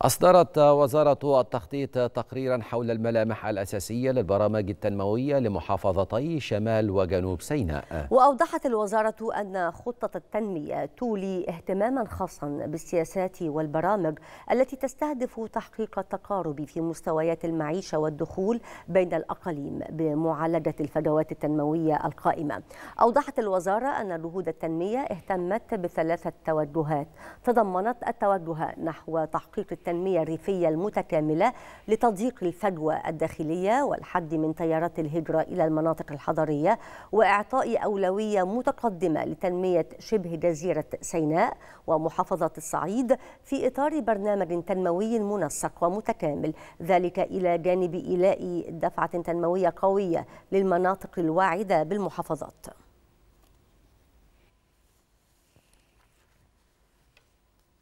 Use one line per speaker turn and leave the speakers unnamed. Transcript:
أصدرت وزارة التخطيط تقريرا حول الملامح الأساسية للبرامج التنموية لمحافظتي شمال وجنوب سيناء
وأوضحت الوزارة أن خطة التنمية تولي اهتماما خاصا بالسياسات والبرامج التي تستهدف تحقيق التقارب في مستويات المعيشة والدخول بين الأقاليم بمعالجة الفجوات التنموية القائمة أوضحت الوزارة أن جهود التنمية اهتمت بثلاثة توجهات تضمنت التوجه نحو تحقيق التنمية التنمية الريفية المتكاملة لتضييق الفجوة الداخلية والحد من تيارات الهجرة إلى المناطق الحضرية وإعطاء أولوية متقدمة لتنمية شبه جزيرة سيناء ومحافظة الصعيد في إطار برنامج تنموي منسق ومتكامل ذلك إلى جانب إيلاء دفعة تنموية قوية للمناطق الواعدة بالمحافظات